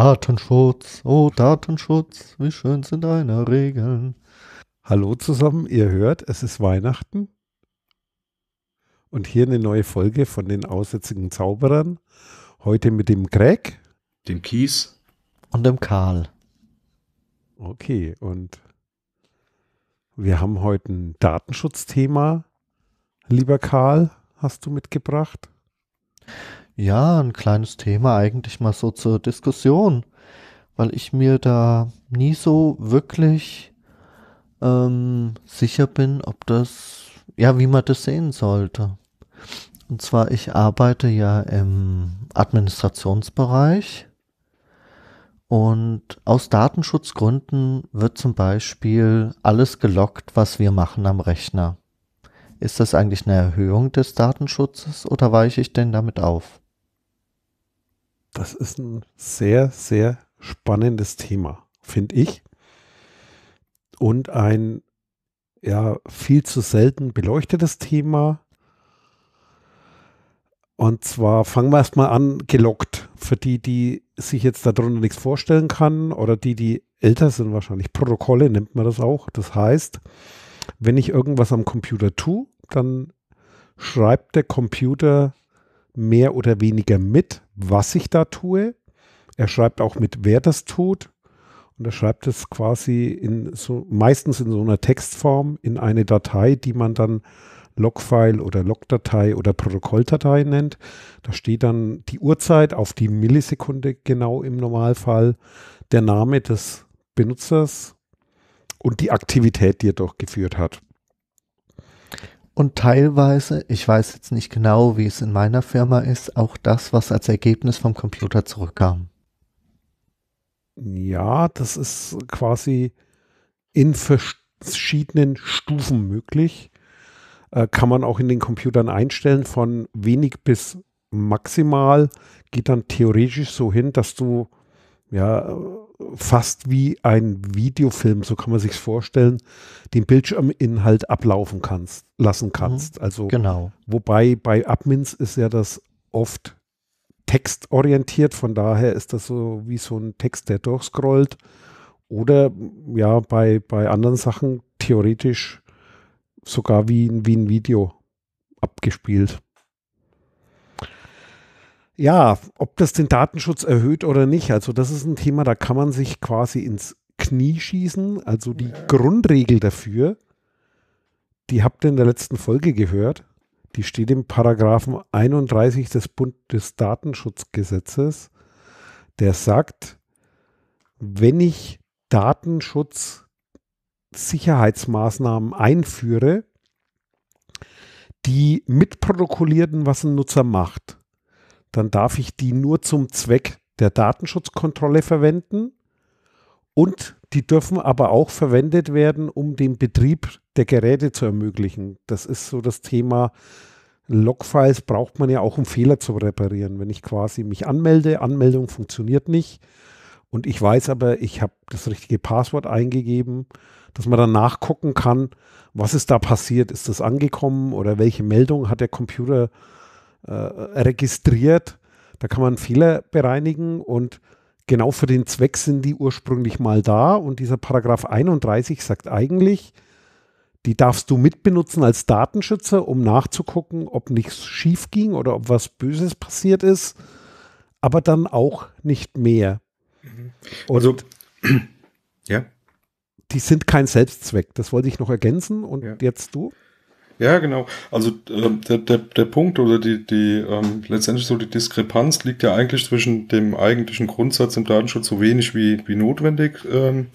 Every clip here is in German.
Datenschutz, oh Datenschutz, wie schön sind deine Regeln. Hallo zusammen, ihr hört, es ist Weihnachten. Und hier eine neue Folge von den Aussätzigen Zauberern. Heute mit dem Greg, dem Kies und dem Karl. Okay, und wir haben heute ein Datenschutzthema. Lieber Karl, hast du mitgebracht? Ja. Ja, ein kleines Thema eigentlich mal so zur Diskussion, weil ich mir da nie so wirklich ähm, sicher bin, ob das, ja, wie man das sehen sollte. Und zwar, ich arbeite ja im Administrationsbereich und aus Datenschutzgründen wird zum Beispiel alles gelockt, was wir machen am Rechner. Ist das eigentlich eine Erhöhung des Datenschutzes oder weiche ich denn damit auf? das ist ein sehr, sehr spannendes Thema, finde ich. Und ein ja viel zu selten beleuchtetes Thema. Und zwar fangen wir erstmal an, gelockt. Für die, die sich jetzt darunter nichts vorstellen kann oder die, die älter sind wahrscheinlich, Protokolle nennt man das auch. Das heißt, wenn ich irgendwas am Computer tue, dann schreibt der Computer mehr oder weniger mit, was ich da tue. Er schreibt auch mit, wer das tut. Und er schreibt es quasi in so, meistens in so einer Textform in eine Datei, die man dann Logfile oder Logdatei oder Protokolldatei nennt. Da steht dann die Uhrzeit auf die Millisekunde genau im Normalfall, der Name des Benutzers und die Aktivität, die er durchgeführt hat und teilweise, ich weiß jetzt nicht genau, wie es in meiner Firma ist, auch das, was als Ergebnis vom Computer zurückkam. Ja, das ist quasi in verschiedenen Stufen möglich. Äh, kann man auch in den Computern einstellen, von wenig bis maximal. Geht dann theoretisch so hin, dass du ja fast wie ein Videofilm, so kann man sich vorstellen, den Bildschirminhalt ablaufen kannst, lassen mhm. kannst. Mhm, also genau. wobei bei Admins ist ja das oft textorientiert, von daher ist das so wie so ein Text, der durchscrollt. Oder ja, bei, bei anderen Sachen theoretisch sogar wie, wie ein Video abgespielt ja, ob das den Datenschutz erhöht oder nicht, also das ist ein Thema, da kann man sich quasi ins Knie schießen. Also die ja. Grundregel dafür, die habt ihr in der letzten Folge gehört, die steht im Paragraphen 31 des Bundesdatenschutzgesetzes, der sagt, wenn ich Datenschutz-Sicherheitsmaßnahmen einführe, die mitprotokollierten, was ein Nutzer macht dann darf ich die nur zum Zweck der Datenschutzkontrolle verwenden und die dürfen aber auch verwendet werden, um den Betrieb der Geräte zu ermöglichen. Das ist so das Thema. Logfiles braucht man ja auch, um Fehler zu reparieren. Wenn ich quasi mich anmelde, Anmeldung funktioniert nicht und ich weiß aber, ich habe das richtige Passwort eingegeben, dass man dann nachgucken kann, was ist da passiert, ist das angekommen oder welche Meldung hat der Computer äh, äh, registriert. Da kann man Fehler bereinigen und genau für den Zweck sind die ursprünglich mal da. Und dieser Paragraph 31 sagt eigentlich, die darfst du mitbenutzen als Datenschützer, um nachzugucken, ob nichts schief ging oder ob was Böses passiert ist, aber dann auch nicht mehr. Mhm. also, ja. Die sind kein Selbstzweck, das wollte ich noch ergänzen. Und ja. jetzt du? Ja, genau. Also äh, der, der, der Punkt oder die, die ähm, letztendlich so die Diskrepanz liegt ja eigentlich zwischen dem eigentlichen Grundsatz im Datenschutz so wenig wie, wie notwendig ähm,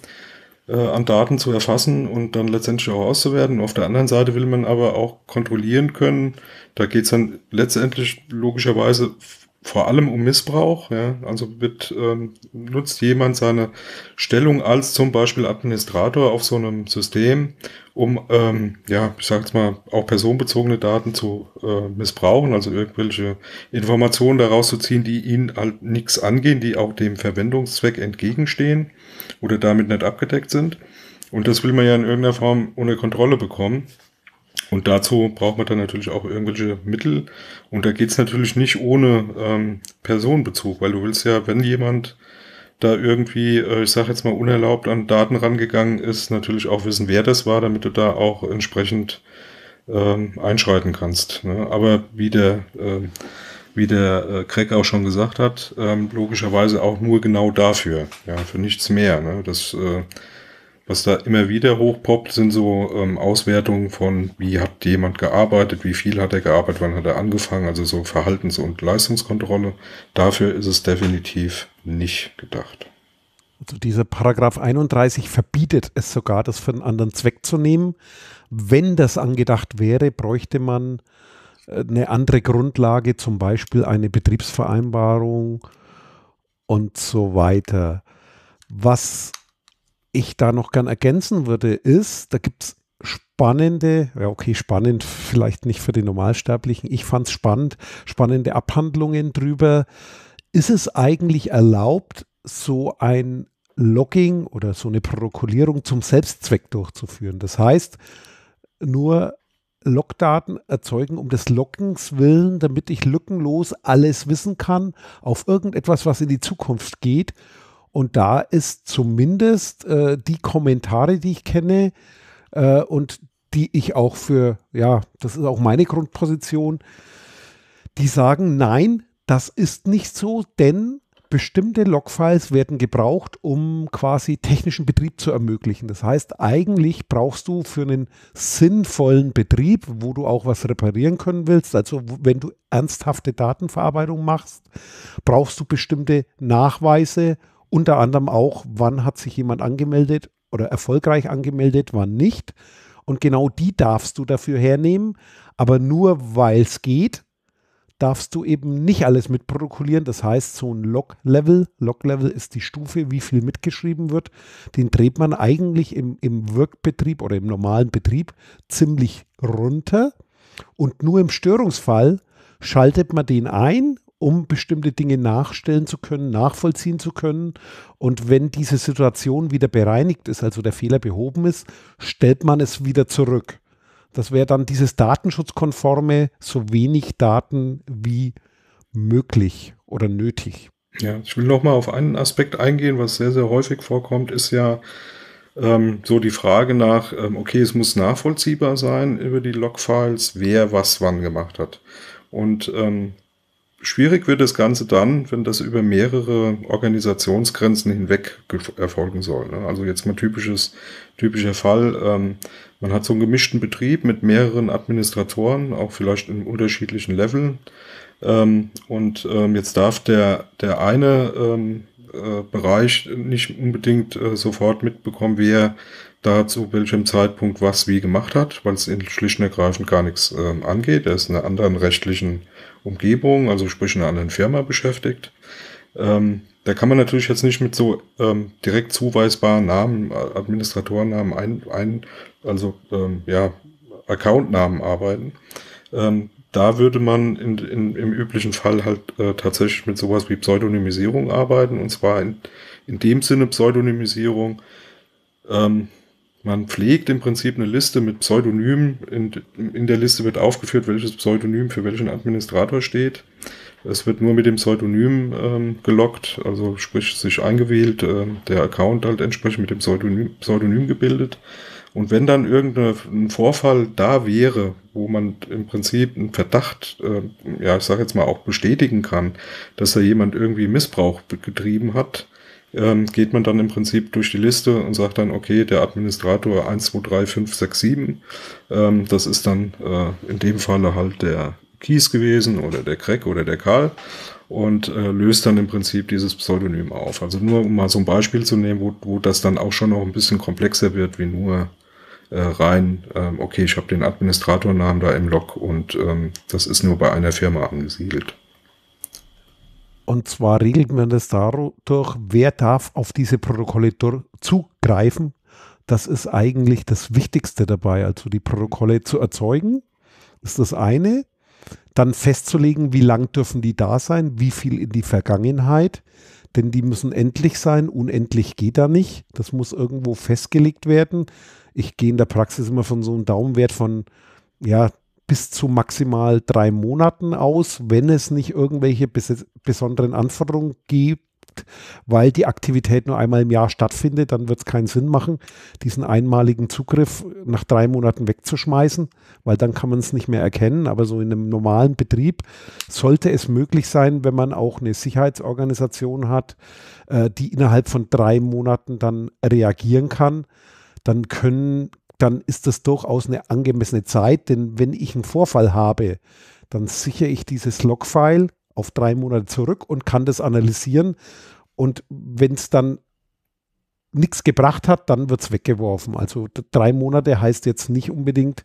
äh, an Daten zu erfassen und dann letztendlich auch auszuwerten. Auf der anderen Seite will man aber auch kontrollieren können. Da geht's dann letztendlich logischerweise vor allem um Missbrauch. Ja? Also wird, ähm, nutzt jemand seine Stellung als zum Beispiel Administrator auf so einem System, um, ähm, ja, ich sag's mal, auch personenbezogene Daten zu äh, missbrauchen, also irgendwelche Informationen daraus zu ziehen, die ihnen halt nichts angehen, die auch dem Verwendungszweck entgegenstehen oder damit nicht abgedeckt sind. Und das will man ja in irgendeiner Form ohne Kontrolle bekommen. Und dazu braucht man dann natürlich auch irgendwelche Mittel. Und da geht's natürlich nicht ohne ähm, Personenbezug, weil du willst ja, wenn jemand da irgendwie, äh, ich sage jetzt mal, unerlaubt an Daten rangegangen ist, natürlich auch wissen, wer das war, damit du da auch entsprechend ähm, einschreiten kannst. Ne? Aber wie der, äh, wie der äh, Craig auch schon gesagt hat, ähm, logischerweise auch nur genau dafür, ja, für nichts mehr. Ne? Das äh, was da immer wieder hochpoppt, sind so ähm, Auswertungen von, wie hat jemand gearbeitet, wie viel hat er gearbeitet, wann hat er angefangen, also so Verhaltens- und Leistungskontrolle. Dafür ist es definitiv nicht gedacht. Also dieser Paragraph 31 verbietet es sogar, das für einen anderen Zweck zu nehmen. Wenn das angedacht wäre, bräuchte man äh, eine andere Grundlage, zum Beispiel eine Betriebsvereinbarung und so weiter. Was ich da noch gern ergänzen würde, ist, da gibt es spannende, ja okay, spannend vielleicht nicht für den Normalsterblichen, ich fand es spannend, spannende Abhandlungen drüber. Ist es eigentlich erlaubt, so ein Logging oder so eine Protokollierung zum Selbstzweck durchzuführen? Das heißt, nur Logdaten erzeugen um des Loggens willen, damit ich lückenlos alles wissen kann auf irgendetwas, was in die Zukunft geht und da ist zumindest äh, die Kommentare, die ich kenne äh, und die ich auch für, ja, das ist auch meine Grundposition, die sagen, nein, das ist nicht so, denn bestimmte Logfiles werden gebraucht, um quasi technischen Betrieb zu ermöglichen. Das heißt, eigentlich brauchst du für einen sinnvollen Betrieb, wo du auch was reparieren können willst, also wenn du ernsthafte Datenverarbeitung machst, brauchst du bestimmte Nachweise unter anderem auch, wann hat sich jemand angemeldet oder erfolgreich angemeldet, wann nicht. Und genau die darfst du dafür hernehmen, aber nur weil es geht, darfst du eben nicht alles mitprotokollieren. Das heißt, so ein Log-Level, Log-Level ist die Stufe, wie viel mitgeschrieben wird, den dreht man eigentlich im, im Workbetrieb oder im normalen Betrieb ziemlich runter. Und nur im Störungsfall schaltet man den ein um bestimmte Dinge nachstellen zu können, nachvollziehen zu können. Und wenn diese Situation wieder bereinigt ist, also der Fehler behoben ist, stellt man es wieder zurück. Das wäre dann dieses datenschutzkonforme, so wenig Daten wie möglich oder nötig. Ja, ich will nochmal auf einen Aspekt eingehen, was sehr, sehr häufig vorkommt, ist ja ähm, so die Frage nach, ähm, okay, es muss nachvollziehbar sein über die Logfiles, wer was wann gemacht hat. Und ähm, Schwierig wird das Ganze dann, wenn das über mehrere Organisationsgrenzen hinweg erfolgen soll. Ne? Also jetzt mal typisches, typischer Fall. Ähm, man hat so einen gemischten Betrieb mit mehreren Administratoren, auch vielleicht in unterschiedlichen Leveln. Ähm, und ähm, jetzt darf der, der eine äh, Bereich nicht unbedingt äh, sofort mitbekommen, wer da zu welchem Zeitpunkt was wie gemacht hat, weil es schlicht und ergreifend gar nichts angeht. Er ist in einer anderen rechtlichen Umgebung, also sprich in einer anderen Firma beschäftigt. Ähm, da kann man natürlich jetzt nicht mit so ähm, direkt zuweisbaren Namen, äh, Administratorennamen, ein, ein, also ähm, ja, Accountnamen arbeiten. Ähm, da würde man in, in, im üblichen Fall halt äh, tatsächlich mit sowas wie Pseudonymisierung arbeiten. Und zwar in, in dem Sinne Pseudonymisierung, ähm, man pflegt im Prinzip eine Liste mit Pseudonymen. In, in der Liste wird aufgeführt, welches Pseudonym für welchen Administrator steht. Es wird nur mit dem Pseudonym ähm, gelockt, also sprich sich eingewählt, äh, der Account halt entsprechend mit dem Pseudonym, Pseudonym gebildet. Und wenn dann irgendein Vorfall da wäre, wo man im Prinzip einen Verdacht, äh, ja, ich sage jetzt mal auch bestätigen kann, dass da jemand irgendwie Missbrauch betrieben hat, ähm, geht man dann im Prinzip durch die Liste und sagt dann, okay, der Administrator 1, 2, 3, 5, 6, 7, ähm, das ist dann äh, in dem Falle halt der Kies gewesen oder der Crack oder der Karl und äh, löst dann im Prinzip dieses Pseudonym auf. Also nur um mal so ein Beispiel zu nehmen, wo, wo das dann auch schon noch ein bisschen komplexer wird, wie nur äh, rein, ähm, okay, ich habe den Administratornamen da im Log und ähm, das ist nur bei einer Firma angesiedelt. Und zwar regelt man das dadurch, wer darf auf diese Protokolle zugreifen. Das ist eigentlich das Wichtigste dabei. Also die Protokolle zu erzeugen, ist das eine. Dann festzulegen, wie lang dürfen die da sein, wie viel in die Vergangenheit. Denn die müssen endlich sein. Unendlich geht da nicht. Das muss irgendwo festgelegt werden. Ich gehe in der Praxis immer von so einem Daumenwert von ja, bis zu maximal drei Monaten aus, wenn es nicht irgendwelche bes besonderen Anforderungen gibt, weil die Aktivität nur einmal im Jahr stattfindet, dann wird es keinen Sinn machen, diesen einmaligen Zugriff nach drei Monaten wegzuschmeißen, weil dann kann man es nicht mehr erkennen. Aber so in einem normalen Betrieb sollte es möglich sein, wenn man auch eine Sicherheitsorganisation hat, äh, die innerhalb von drei Monaten dann reagieren kann, dann können dann ist das durchaus eine angemessene Zeit, denn wenn ich einen Vorfall habe, dann sichere ich dieses Logfile auf drei Monate zurück und kann das analysieren. Und wenn es dann nichts gebracht hat, dann wird es weggeworfen. Also drei Monate heißt jetzt nicht unbedingt,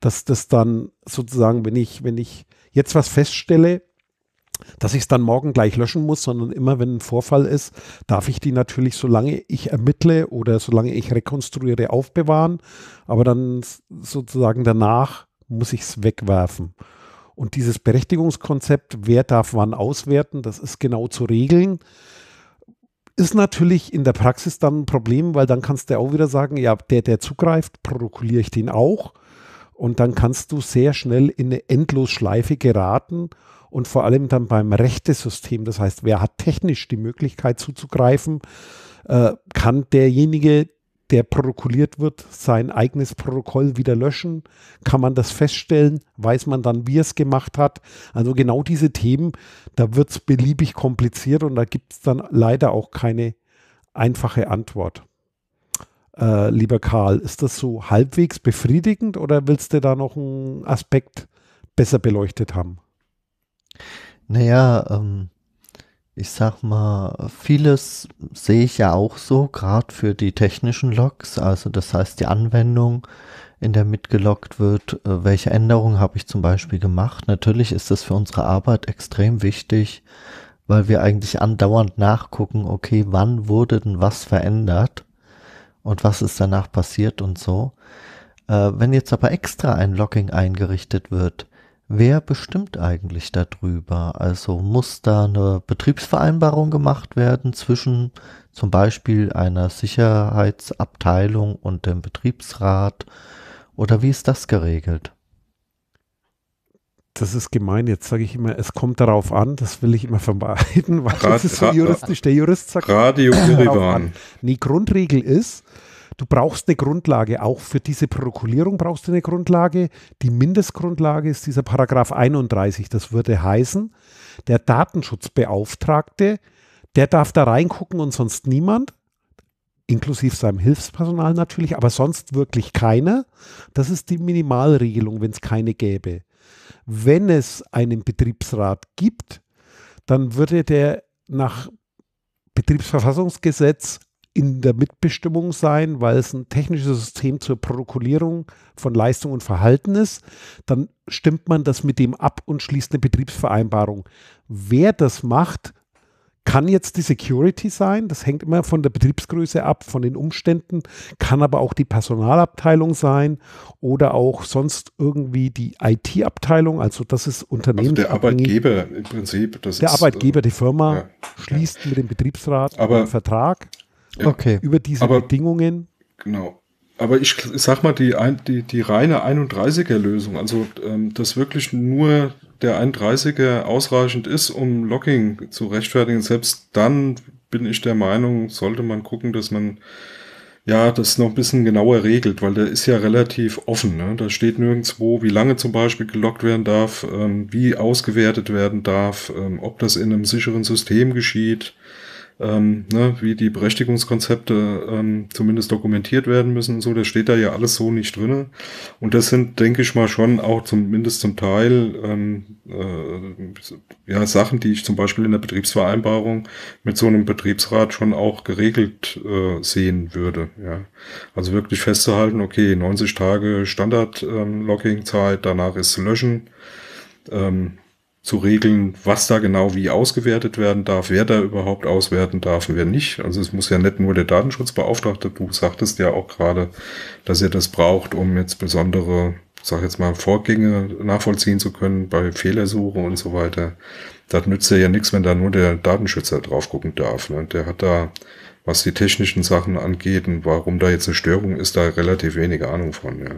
dass das dann sozusagen, wenn ich, wenn ich jetzt was feststelle, dass ich es dann morgen gleich löschen muss, sondern immer wenn ein Vorfall ist, darf ich die natürlich, solange ich ermittle oder solange ich rekonstruiere, aufbewahren. Aber dann sozusagen danach muss ich es wegwerfen. Und dieses Berechtigungskonzept, wer darf wann auswerten, das ist genau zu regeln. Ist natürlich in der Praxis dann ein Problem, weil dann kannst du auch wieder sagen, ja, der, der zugreift, protokolliere ich den auch. Und dann kannst du sehr schnell in eine Endlosschleife geraten und vor allem dann beim Rechtesystem. Das heißt, wer hat technisch die Möglichkeit zuzugreifen, äh, kann derjenige, der protokolliert wird, sein eigenes Protokoll wieder löschen? Kann man das feststellen? Weiß man dann, wie es gemacht hat? Also genau diese Themen, da wird es beliebig kompliziert und da gibt es dann leider auch keine einfache Antwort. Äh, lieber Karl, ist das so halbwegs befriedigend oder willst du da noch einen Aspekt besser beleuchtet haben? Naja, ähm, ich sag mal, vieles sehe ich ja auch so, gerade für die technischen Logs. Also das heißt die Anwendung, in der mitgeloggt wird, äh, welche Änderungen habe ich zum Beispiel gemacht. Natürlich ist das für unsere Arbeit extrem wichtig, weil wir eigentlich andauernd nachgucken, okay, wann wurde denn was verändert und was ist danach passiert und so. Äh, wenn jetzt aber extra ein Logging eingerichtet wird, Wer bestimmt eigentlich darüber? Also muss da eine Betriebsvereinbarung gemacht werden zwischen zum Beispiel einer Sicherheitsabteilung und dem Betriebsrat? Oder wie ist das geregelt? Das ist gemein. Jetzt sage ich immer, es kommt darauf an. Das will ich immer vermeiden, weil Rad, das ist so juristisch. Der Jurist sagt, Radio Darauf an. Die Grundregel ist, Du brauchst eine Grundlage, auch für diese Protokollierung brauchst du eine Grundlage. Die Mindestgrundlage ist dieser Paragraph 31. Das würde heißen, der Datenschutzbeauftragte, der darf da reingucken und sonst niemand, inklusive seinem Hilfspersonal natürlich, aber sonst wirklich keiner. Das ist die Minimalregelung, wenn es keine gäbe. Wenn es einen Betriebsrat gibt, dann würde der nach Betriebsverfassungsgesetz in der Mitbestimmung sein, weil es ein technisches System zur Protokollierung von Leistung und Verhalten ist. Dann stimmt man das mit dem ab und schließt eine Betriebsvereinbarung. Wer das macht, kann jetzt die Security sein, das hängt immer von der Betriebsgröße ab, von den Umständen, kann aber auch die Personalabteilung sein oder auch sonst irgendwie die IT-Abteilung, also das ist Unternehmen. Also der Arbeitgeber im Prinzip. der ist, Arbeitgeber, die Firma, äh, ja, schließt ja. mit dem Betriebsrat aber einen Vertrag. Okay. Über diese aber, Bedingungen. Genau. Aber ich sag mal, die, die, die reine 31er-Lösung, also ähm, dass wirklich nur der 31er ausreichend ist, um Locking zu rechtfertigen, selbst dann bin ich der Meinung, sollte man gucken, dass man ja, das noch ein bisschen genauer regelt, weil der ist ja relativ offen. Ne? Da steht nirgendwo, wie lange zum Beispiel gelockt werden darf, ähm, wie ausgewertet werden darf, ähm, ob das in einem sicheren System geschieht ähm, ne, wie die Berechtigungskonzepte ähm, zumindest dokumentiert werden müssen und so, das steht da ja alles so nicht drinne. Und das sind, denke ich mal, schon auch zumindest zum Teil ähm, äh, ja, Sachen, die ich zum Beispiel in der Betriebsvereinbarung mit so einem Betriebsrat schon auch geregelt äh, sehen würde. Ja. Also wirklich festzuhalten, okay, 90 Tage standard ähm, locking zeit danach ist zu löschen. Ähm, zu regeln, was da genau wie ausgewertet werden darf, wer da überhaupt auswerten darf und wer nicht. Also es muss ja nicht nur der Datenschutzbeauftragte, du sagtest ja auch gerade, dass ihr das braucht, um jetzt besondere, sag jetzt mal, Vorgänge nachvollziehen zu können bei Fehlersuche und so weiter. Das nützt ja nichts, wenn da nur der Datenschützer drauf gucken darf. Ne? Der hat da, was die technischen Sachen angeht und warum da jetzt eine Störung ist, da relativ wenige Ahnung von. Ja.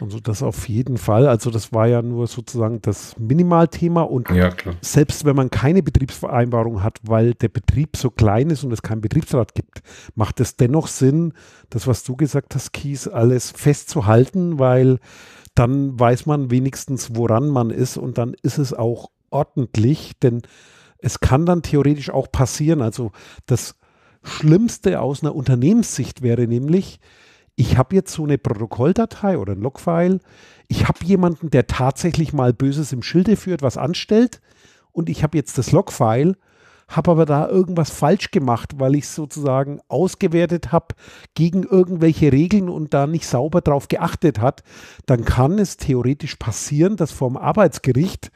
Also das auf jeden Fall. Also das war ja nur sozusagen das Minimalthema und ja, selbst wenn man keine Betriebsvereinbarung hat, weil der Betrieb so klein ist und es keinen Betriebsrat gibt, macht es dennoch Sinn, das, was du gesagt hast, Kies, alles festzuhalten, weil dann weiß man wenigstens, woran man ist und dann ist es auch ordentlich, denn es kann dann theoretisch auch passieren. Also das Schlimmste aus einer Unternehmenssicht wäre nämlich, ich habe jetzt so eine Protokolldatei oder ein Logfile, ich habe jemanden, der tatsächlich mal Böses im Schilde führt, was anstellt und ich habe jetzt das Logfile, habe aber da irgendwas falsch gemacht, weil ich es sozusagen ausgewertet habe gegen irgendwelche Regeln und da nicht sauber drauf geachtet hat, dann kann es theoretisch passieren, dass vom Arbeitsgericht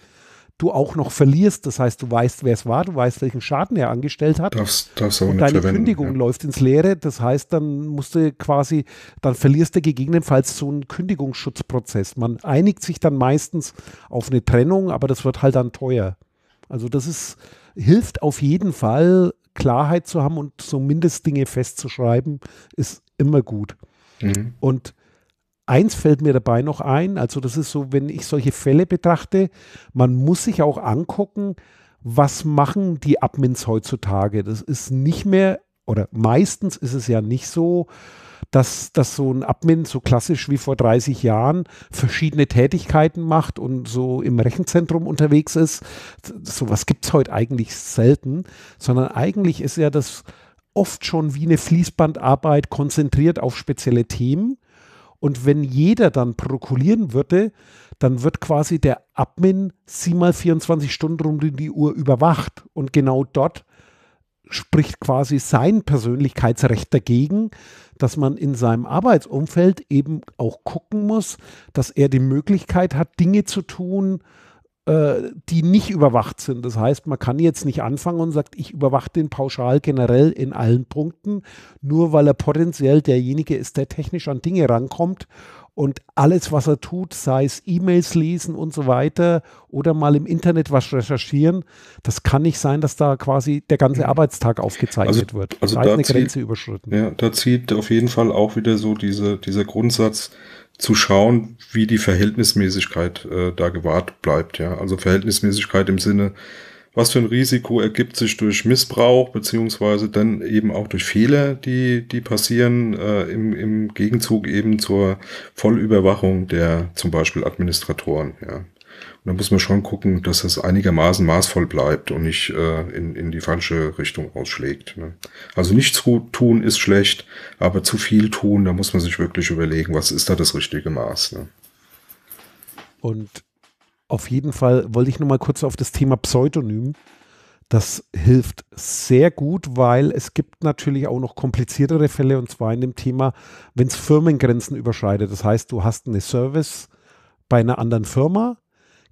du auch noch verlierst. Das heißt, du weißt, wer es war, du weißt, welchen Schaden er angestellt hat. Darf's, darf's und deine Kündigung ja. läuft ins Leere. Das heißt, dann musst du quasi, dann verlierst du gegebenenfalls so einen Kündigungsschutzprozess. Man einigt sich dann meistens auf eine Trennung, aber das wird halt dann teuer. Also das ist, hilft auf jeden Fall, Klarheit zu haben und so Mindestdinge festzuschreiben, ist immer gut. Mhm. Und Eins fällt mir dabei noch ein, also das ist so, wenn ich solche Fälle betrachte, man muss sich auch angucken, was machen die Admins heutzutage. Das ist nicht mehr, oder meistens ist es ja nicht so, dass, dass so ein Admin so klassisch wie vor 30 Jahren verschiedene Tätigkeiten macht und so im Rechenzentrum unterwegs ist. So Sowas gibt es heute eigentlich selten, sondern eigentlich ist ja das oft schon wie eine Fließbandarbeit konzentriert auf spezielle Themen und wenn jeder dann protokollieren würde, dann wird quasi der Admin siebenmal 24 Stunden rund um die Uhr überwacht. Und genau dort spricht quasi sein Persönlichkeitsrecht dagegen, dass man in seinem Arbeitsumfeld eben auch gucken muss, dass er die Möglichkeit hat, Dinge zu tun, äh, die nicht überwacht sind. Das heißt, man kann jetzt nicht anfangen und sagt, ich überwache den pauschal generell in allen Punkten, nur weil er potenziell derjenige ist, der technisch an Dinge rankommt und alles, was er tut, sei es E-Mails lesen und so weiter oder mal im Internet was recherchieren, das kann nicht sein, dass da quasi der ganze Arbeitstag aufgezeichnet also, wird. Also da, da eine zieht, Grenze überschritten. Ja, da zieht auf jeden Fall auch wieder so diese, dieser Grundsatz, zu schauen, wie die Verhältnismäßigkeit äh, da gewahrt bleibt. Ja, also Verhältnismäßigkeit im Sinne, was für ein Risiko ergibt sich durch Missbrauch beziehungsweise dann eben auch durch Fehler, die die passieren äh, im, im Gegenzug eben zur Vollüberwachung der zum Beispiel Administratoren. Ja. Und da muss man schon gucken, dass das einigermaßen maßvoll bleibt und nicht äh, in, in die falsche Richtung ausschlägt. Ne? Also nichts tun ist schlecht, aber zu viel tun, da muss man sich wirklich überlegen, was ist da das richtige Maß. Ne? Und auf jeden Fall wollte ich nochmal kurz auf das Thema Pseudonym. Das hilft sehr gut, weil es gibt natürlich auch noch kompliziertere Fälle und zwar in dem Thema, wenn es Firmengrenzen überschreitet. Das heißt, du hast eine Service bei einer anderen Firma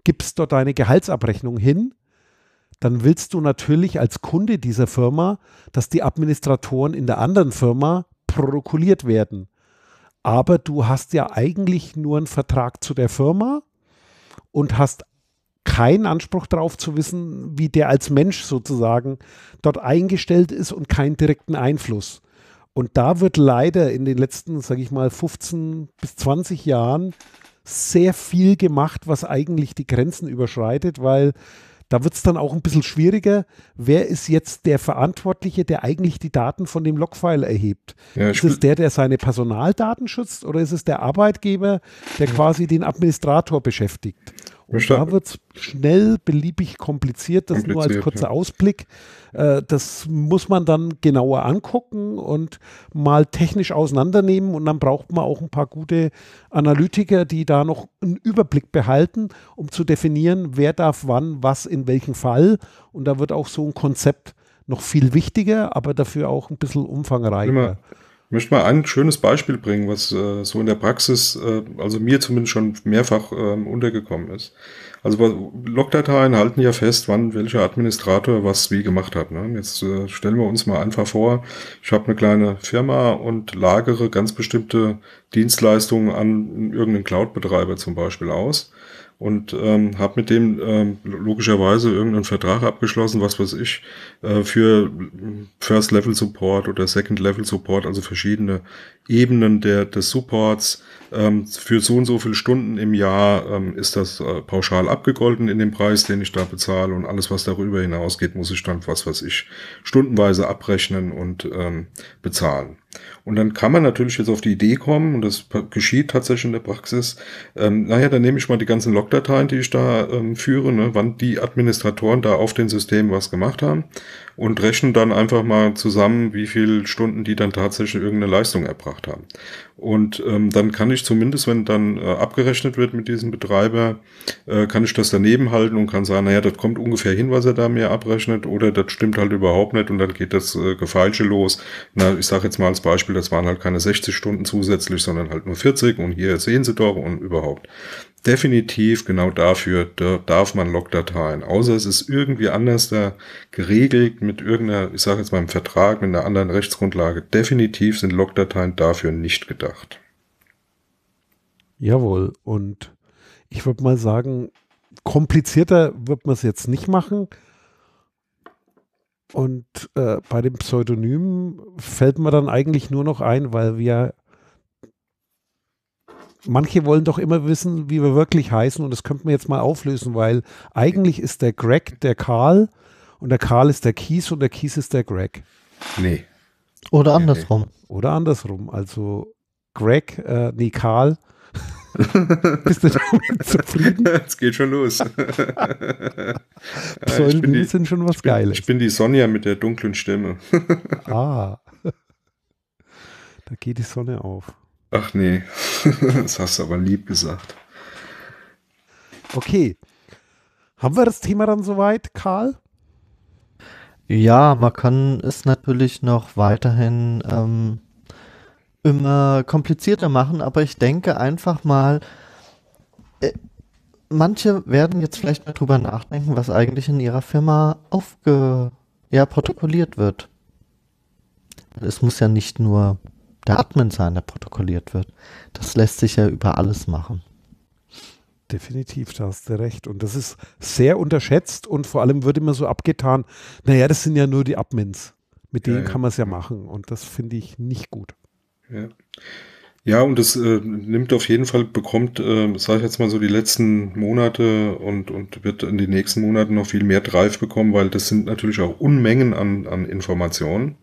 gibst dort deine Gehaltsabrechnung hin, dann willst du natürlich als Kunde dieser Firma, dass die Administratoren in der anderen Firma protokolliert werden. Aber du hast ja eigentlich nur einen Vertrag zu der Firma und hast keinen Anspruch darauf zu wissen, wie der als Mensch sozusagen dort eingestellt ist und keinen direkten Einfluss. Und da wird leider in den letzten, sage ich mal, 15 bis 20 Jahren sehr viel gemacht, was eigentlich die Grenzen überschreitet, weil da wird es dann auch ein bisschen schwieriger. Wer ist jetzt der Verantwortliche, der eigentlich die Daten von dem Logfile erhebt? Ja, ist es der, der seine Personaldaten schützt oder ist es der Arbeitgeber, der quasi den Administrator beschäftigt? da wird es schnell beliebig kompliziert, das kompliziert, nur als kurzer ja. Ausblick. Äh, das muss man dann genauer angucken und mal technisch auseinandernehmen und dann braucht man auch ein paar gute Analytiker, die da noch einen Überblick behalten, um zu definieren, wer darf wann, was, in welchem Fall. Und da wird auch so ein Konzept noch viel wichtiger, aber dafür auch ein bisschen umfangreicher. Immer ich möchte mal ein schönes Beispiel bringen, was äh, so in der Praxis, äh, also mir zumindest schon mehrfach äh, untergekommen ist. Also Logdateien halten ja fest, wann welcher Administrator was wie gemacht hat. Ne? Jetzt äh, stellen wir uns mal einfach vor, ich habe eine kleine Firma und lagere ganz bestimmte Dienstleistungen an irgendeinen Cloud-Betreiber zum Beispiel aus und ähm, habe mit dem ähm, logischerweise irgendeinen Vertrag abgeschlossen, was weiß ich, äh, für äh, First Level Support oder Second Level Support, also verschiedene Ebenen der, des Supports. Ähm, für so und so viele Stunden im Jahr ähm, ist das äh, pauschal abgegolten in dem Preis, den ich da bezahle und alles, was darüber hinausgeht, muss ich dann, was weiß ich, stundenweise abrechnen und ähm, bezahlen. Und dann kann man natürlich jetzt auf die Idee kommen, und das geschieht tatsächlich in der Praxis, ähm, naja, dann nehme ich mal die ganzen Logdateien, die ich da ähm, führe, ne, wann die Administratoren da auf den Systemen was gemacht haben und rechnen dann einfach mal zusammen, wie viele Stunden die dann tatsächlich irgendeine Leistung erbracht haben. Und ähm, dann kann ich zumindest, wenn dann äh, abgerechnet wird mit diesem Betreiber, äh, kann ich das daneben halten und kann sagen, naja, das kommt ungefähr hin, was er da mir abrechnet, oder das stimmt halt überhaupt nicht und dann geht das äh, Gefeilsche los. Na, ich sage jetzt mal als Beispiel, das waren halt keine 60 Stunden zusätzlich, sondern halt nur 40 und hier sehen sie doch und überhaupt definitiv genau dafür darf man Logdateien, außer es ist irgendwie anders da geregelt mit irgendeiner, ich sage jetzt mal im Vertrag, mit einer anderen Rechtsgrundlage. Definitiv sind Logdateien dafür nicht gedacht. Jawohl, und ich würde mal sagen, komplizierter wird man es jetzt nicht machen. Und äh, bei den Pseudonymen fällt mir dann eigentlich nur noch ein, weil wir manche wollen doch immer wissen, wie wir wirklich heißen und das könnten wir jetzt mal auflösen, weil eigentlich ist der Greg der Karl und der Karl ist der Kies und der Kies ist der Greg. Nee. Oder andersrum. Oder andersrum. Also Greg, äh, nee, Karl. Bist du damit zufrieden? Es geht schon los. Pseudonym die, sind schon was ich bin, Geiles. Ich bin die Sonja mit der dunklen Stimme. ah. Da geht die Sonne auf. Ach nee, das hast du aber lieb gesagt. Okay. Haben wir das Thema dann soweit, Karl? Ja, man kann es natürlich noch weiterhin ähm, immer komplizierter machen, aber ich denke einfach mal, äh, manche werden jetzt vielleicht mal drüber nachdenken, was eigentlich in ihrer Firma aufge ja, protokolliert wird. Es muss ja nicht nur der Admin-Sein, der protokolliert wird. Das lässt sich ja über alles machen. Definitiv, da hast du recht. Und das ist sehr unterschätzt und vor allem wird immer so abgetan, naja, das sind ja nur die Admins. Mit denen ja, kann man es ja machen und das finde ich nicht gut. Ja. Ja, und das äh, nimmt auf jeden Fall, bekommt, äh, sage ich jetzt mal so, die letzten Monate und, und wird in den nächsten Monaten noch viel mehr Drive bekommen, weil das sind natürlich auch Unmengen an, an Informationen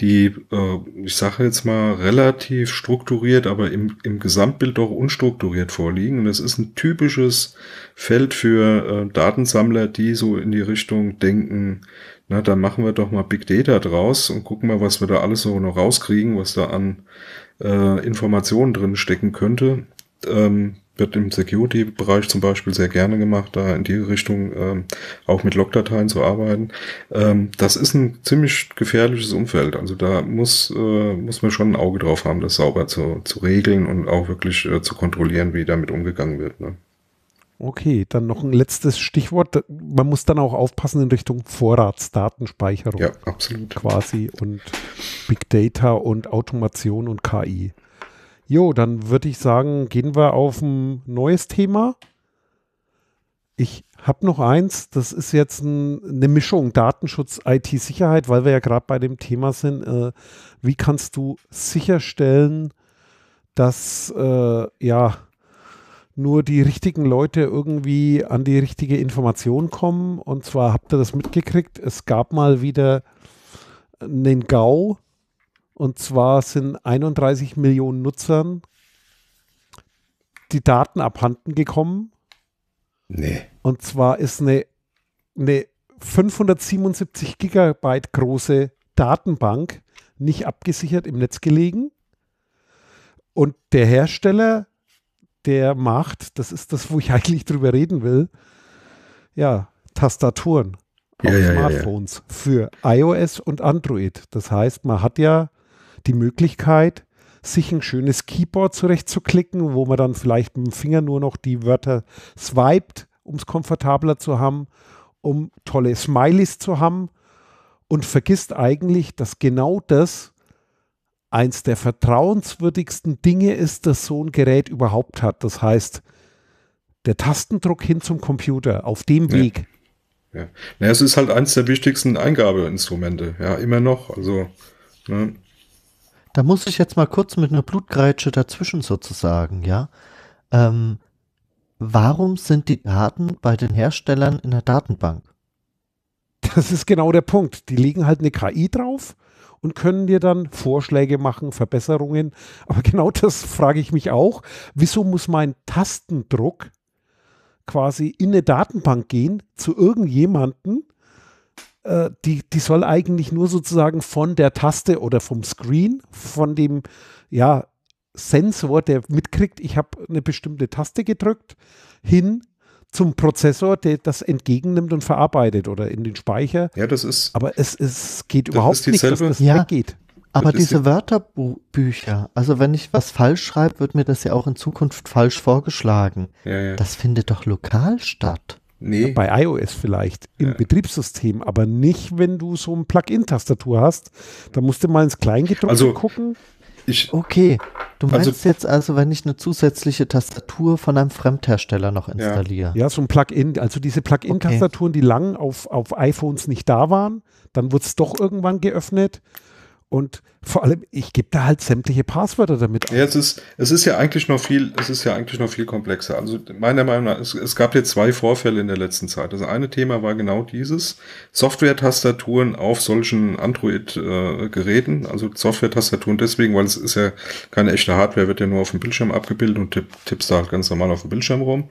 die, äh, ich sage jetzt mal, relativ strukturiert, aber im, im Gesamtbild doch unstrukturiert vorliegen. Und das ist ein typisches Feld für äh, Datensammler, die so in die Richtung denken, na, da machen wir doch mal Big Data draus und gucken mal, was wir da alles so noch rauskriegen, was da an äh, Informationen drin stecken könnte. Ähm, wird im Security-Bereich zum Beispiel sehr gerne gemacht, da in die Richtung ähm, auch mit Logdateien zu arbeiten. Ähm, das ist ein ziemlich gefährliches Umfeld. Also da muss, äh, muss man schon ein Auge drauf haben, das sauber zu, zu regeln und auch wirklich äh, zu kontrollieren, wie damit umgegangen wird. Ne? Okay, dann noch ein letztes Stichwort. Man muss dann auch aufpassen in Richtung Vorratsdatenspeicherung. Ja, absolut. Quasi und Big Data und Automation und KI. Jo, dann würde ich sagen, gehen wir auf ein neues Thema. Ich habe noch eins, das ist jetzt ein, eine Mischung Datenschutz, IT-Sicherheit, weil wir ja gerade bei dem Thema sind. Äh, wie kannst du sicherstellen, dass äh, ja nur die richtigen Leute irgendwie an die richtige Information kommen? Und zwar habt ihr das mitgekriegt, es gab mal wieder einen GAU, und zwar sind 31 Millionen Nutzern die Daten abhanden gekommen. Nee. Und zwar ist eine, eine 577 Gigabyte große Datenbank nicht abgesichert im Netz gelegen. Und der Hersteller, der macht, das ist das, wo ich eigentlich drüber reden will, ja, Tastaturen auf ja, Smartphones ja, ja. für iOS und Android. Das heißt, man hat ja die Möglichkeit, sich ein schönes Keyboard zurechtzuklicken, wo man dann vielleicht mit dem Finger nur noch die Wörter swiped, um es komfortabler zu haben, um tolle Smileys zu haben und vergisst eigentlich, dass genau das eins der vertrauenswürdigsten Dinge ist, das so ein Gerät überhaupt hat. Das heißt, der Tastendruck hin zum Computer auf dem ja. Weg. Ja. Naja, es ist halt eins der wichtigsten Eingabeinstrumente, ja, immer noch. Also, ne? da muss ich jetzt mal kurz mit einer Blutgreitsche dazwischen sozusagen, ja. Ähm, warum sind die Daten bei den Herstellern in der Datenbank? Das ist genau der Punkt. Die legen halt eine KI drauf und können dir dann Vorschläge machen, Verbesserungen. Aber genau das frage ich mich auch. Wieso muss mein Tastendruck quasi in eine Datenbank gehen zu irgendjemanden, äh, die, die soll eigentlich nur sozusagen von der Taste oder vom Screen, von dem, ja, Sensor, der mitkriegt, ich habe eine bestimmte Taste gedrückt, hin zum Prozessor, der das entgegennimmt und verarbeitet oder in den Speicher. Ja, das ist. Aber es, es geht überhaupt nicht, dass das ja, weggeht. Aber diese Wörterbücher, also wenn ich was falsch schreibe, wird mir das ja auch in Zukunft falsch vorgeschlagen. Ja, ja. Das findet doch lokal statt. Nee. Bei iOS vielleicht, im ja. Betriebssystem, aber nicht, wenn du so ein Plug-in-Tastatur hast. Da musst du mal ins Kleingedruckte also, gucken. Ich, okay, du also meinst also, jetzt also, wenn ich eine zusätzliche Tastatur von einem Fremdhersteller noch installiere? Ja, ja so ein Plug-in, also diese Plug-in-Tastaturen, okay. die lang auf, auf iPhones nicht da waren, dann wurde es doch irgendwann geöffnet und vor allem, ich gebe da halt sämtliche Passwörter damit Ja, es ist, es ist ja eigentlich noch viel, es ist ja eigentlich noch viel komplexer. Also meiner Meinung nach, es, es gab jetzt zwei Vorfälle in der letzten Zeit. Das eine Thema war genau dieses. Software-Tastaturen auf solchen Android-Geräten, also Software-Tastaturen deswegen, weil es ist ja keine echte Hardware, wird ja nur auf dem Bildschirm abgebildet und tipp, tippst da halt ganz normal auf dem Bildschirm rum.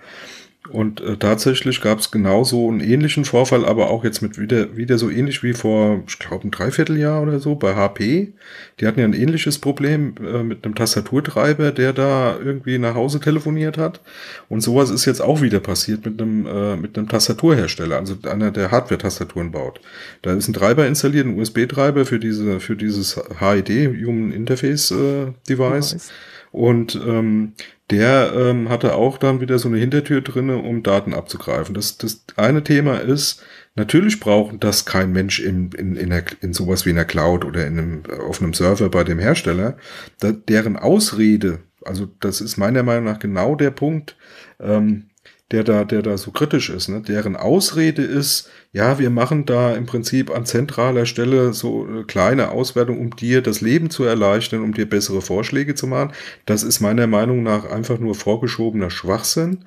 Und äh, tatsächlich gab es genau einen ähnlichen Vorfall, aber auch jetzt mit wieder, wieder so ähnlich wie vor, ich glaube, ein Dreivierteljahr oder so bei HP. Die hatten ja ein ähnliches Problem äh, mit einem Tastaturtreiber, der da irgendwie nach Hause telefoniert hat. Und sowas ist jetzt auch wieder passiert mit einem, äh, mit einem Tastaturhersteller, also einer, der Hardware-Tastaturen baut. Da ist ein Treiber installiert, ein USB-Treiber für diese, für dieses HID, Human Interface äh, Device. Nice und ähm, der ähm, hatte auch dann wieder so eine Hintertür drinne, um Daten abzugreifen. Das, das eine Thema ist, natürlich braucht das kein Mensch in, in, in, der, in sowas wie in der Cloud oder in einem, äh, auf einem Server bei dem Hersteller. Da, deren Ausrede, also das ist meiner Meinung nach genau der Punkt, ähm, der da, der da so kritisch ist. Ne? Deren Ausrede ist, ja, wir machen da im Prinzip an zentraler Stelle so eine äh, kleine Auswertung, um dir das Leben zu erleichtern, um dir bessere Vorschläge zu machen. Das ist meiner Meinung nach einfach nur vorgeschobener Schwachsinn.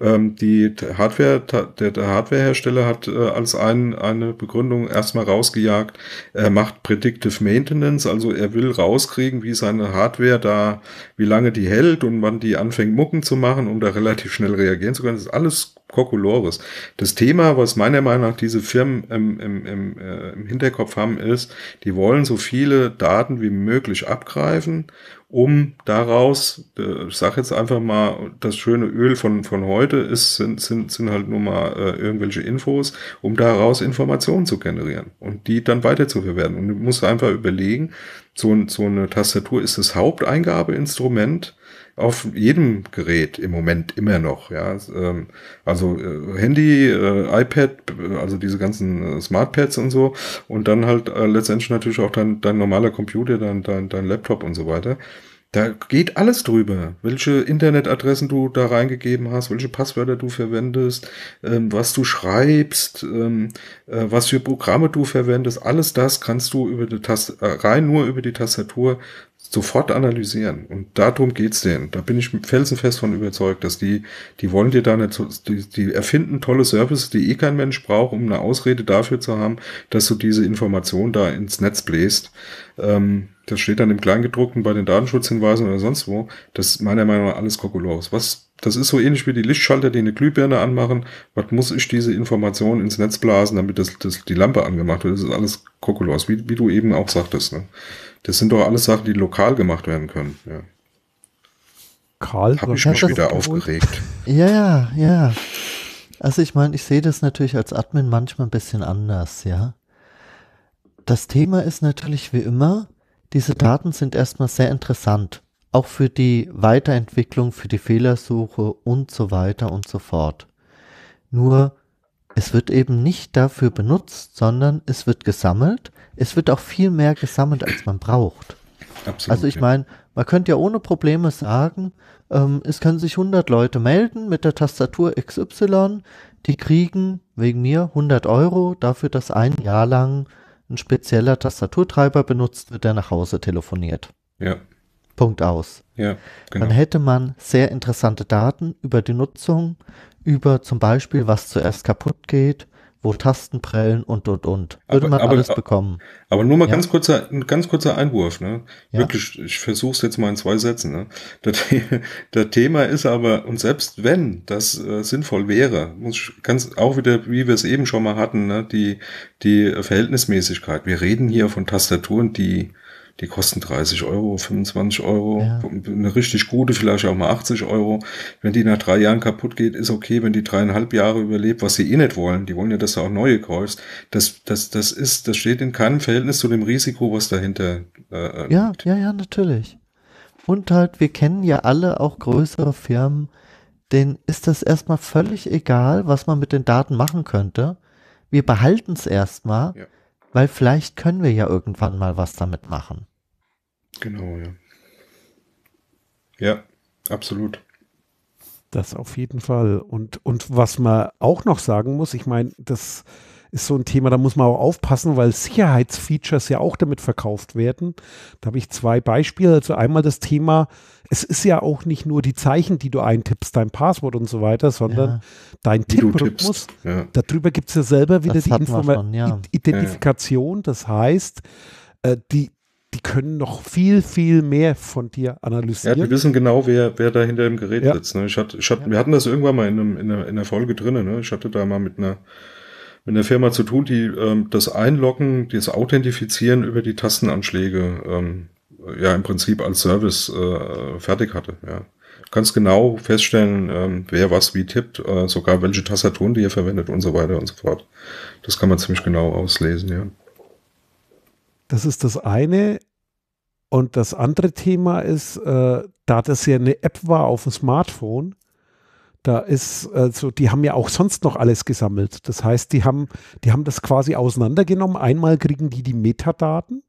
Ähm, die Hardware, der, der Hardwarehersteller hat äh, als ein, eine Begründung erstmal rausgejagt, er macht Predictive Maintenance, also er will rauskriegen, wie seine Hardware da, wie lange die hält und wann die anfängt Mucken zu machen, um da relativ schnell reagieren zu können. Das ist alles Kokolores. Das Thema, was meiner Meinung nach diese Firmen im, im, im, äh, im Hinterkopf haben, ist, die wollen so viele Daten wie möglich abgreifen, um daraus, äh, ich sage jetzt einfach mal, das schöne Öl von, von heute ist, sind, sind, sind halt nur mal äh, irgendwelche Infos, um daraus Informationen zu generieren und die dann weiter zu verwerten. Und du musst einfach überlegen, so, so eine Tastatur ist das Haupteingabeinstrument auf jedem Gerät im Moment immer noch. Ja, ähm, also äh, Handy, äh, iPad, äh, also diese ganzen Smartpads und so und dann halt letztendlich natürlich auch dein, dein normaler Computer, dein, dein, dein Laptop und so weiter. Da geht alles drüber, welche Internetadressen du da reingegeben hast, welche Passwörter du verwendest, ähm, was du schreibst, ähm, äh, was für Programme du verwendest. Alles das kannst du über die Tast rein nur über die Tastatur sofort analysieren. Und darum geht's denen. Da bin ich felsenfest von überzeugt, dass die, die wollen dir da nicht so, die, die erfinden tolle Services, die eh kein Mensch braucht, um eine Ausrede dafür zu haben, dass du diese Information da ins Netz bläst. Ähm, das steht dann im Kleingedruckten bei den Datenschutzhinweisen oder sonst wo. Das ist meiner Meinung nach alles Kokolores. Was, das ist so ähnlich wie die Lichtschalter, die eine Glühbirne anmachen. Was muss ich diese Information ins Netz blasen, damit das, das die Lampe angemacht wird? Das ist alles Kokolores, wie, wie du eben auch sagtest. Ne? Das sind doch alles Sachen, die lokal gemacht werden können. Ja. Karl, habe ich mich wieder aufgeregt. Ja, ja, ja. Also ich meine, ich sehe das natürlich als Admin manchmal ein bisschen anders, ja. Das Thema ist natürlich wie immer, diese Daten sind erstmal sehr interessant, auch für die Weiterentwicklung, für die Fehlersuche und so weiter und so fort. Nur es wird eben nicht dafür benutzt, sondern es wird gesammelt. Es wird auch viel mehr gesammelt, als man braucht. Absolut, also ich meine, man könnte ja ohne Probleme sagen, ähm, es können sich 100 Leute melden mit der Tastatur XY, die kriegen wegen mir 100 Euro dafür, dass ein Jahr lang ein spezieller Tastaturtreiber benutzt wird, der nach Hause telefoniert. Ja. Punkt aus. Ja, genau. Dann hätte man sehr interessante Daten über die Nutzung, über zum Beispiel, was zuerst kaputt geht, wo Tasten prellen und und und. Würde aber, man aber, alles bekommen. Aber nur mal ja. ganz kurzer, ein ganz kurzer Einwurf, ne? Ja. Wirklich, ich versuche es jetzt mal in zwei Sätzen. Ne? Das, das, Thema ist aber, und selbst wenn das äh, sinnvoll wäre, muss ich ganz auch wieder, wie wir es eben schon mal hatten, ne? die, die Verhältnismäßigkeit. Wir reden hier von Tastaturen, die die kosten 30 Euro, 25 Euro, ja. eine richtig gute, vielleicht auch mal 80 Euro. Wenn die nach drei Jahren kaputt geht, ist okay, wenn die dreieinhalb Jahre überlebt, was sie eh nicht wollen. Die wollen ja, dass du auch neue kaufst. Das, das, das ist, das steht in keinem Verhältnis zu dem Risiko, was dahinter äh, Ja, liegt. ja, ja, natürlich. Und halt, wir kennen ja alle auch größere Firmen, denen ist das erstmal völlig egal, was man mit den Daten machen könnte. Wir behalten es erstmal. Ja weil vielleicht können wir ja irgendwann mal was damit machen. Genau, ja. Ja, absolut. Das auf jeden Fall. Und, und was man auch noch sagen muss, ich meine, das ist so ein Thema, da muss man auch aufpassen, weil Sicherheitsfeatures ja auch damit verkauft werden. Da habe ich zwei Beispiele. Also einmal das Thema, es ist ja auch nicht nur die Zeichen, die du eintippst, dein Passwort und so weiter, sondern ja. dein Tipprhythmus. Ja. Darüber gibt es ja selber wieder das die Informa ja. Identifikation. Das heißt, äh, die, die können noch viel, viel mehr von dir analysieren. Ja, die wissen genau, wer, wer da hinter dem Gerät ja. sitzt. Ne? Ich hatte, ich hatte, Wir hatten das irgendwann mal in, einem, in, einer, in einer Folge drin. Ne? Ich hatte da mal mit einer, mit einer Firma zu tun, die ähm, das Einloggen, das Authentifizieren über die Tastenanschläge ähm, ja im Prinzip als Service äh, fertig hatte. Ja. Du kannst genau feststellen, ähm, wer was wie tippt, äh, sogar welche Tastaturen die ihr verwendet und so weiter und so fort. Das kann man ziemlich genau auslesen, ja. Das ist das eine. Und das andere Thema ist, äh, da das ja eine App war auf dem Smartphone, da ist, also die haben ja auch sonst noch alles gesammelt. Das heißt, die haben, die haben das quasi auseinandergenommen. Einmal kriegen die die Metadaten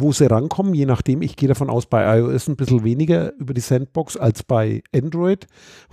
wo sie rankommen, je nachdem. Ich gehe davon aus, bei iOS ein bisschen weniger über die Sandbox als bei Android,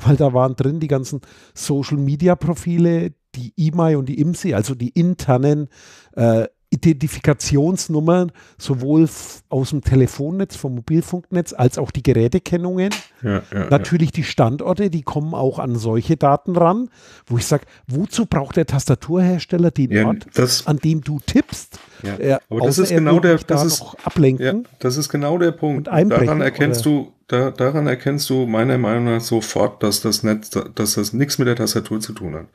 weil da waren drin die ganzen Social-Media-Profile, die IMAI e und die IMSI, also die internen äh, Identifikationsnummern, sowohl aus dem Telefonnetz, vom Mobilfunknetz, als auch die Gerätekennungen. Ja, ja, Natürlich ja. die Standorte, die kommen auch an solche Daten ran, wo ich sage, wozu braucht der Tastaturhersteller den Ort, das, an dem du tippst? Ja. Äh, Aber das ist genau der, das ist ablenken. Ja, das ist genau der Punkt. daran erkennst oder? du, da, daran erkennst du meiner Meinung nach sofort, dass das nicht, dass das nichts mit der Tastatur zu tun hat.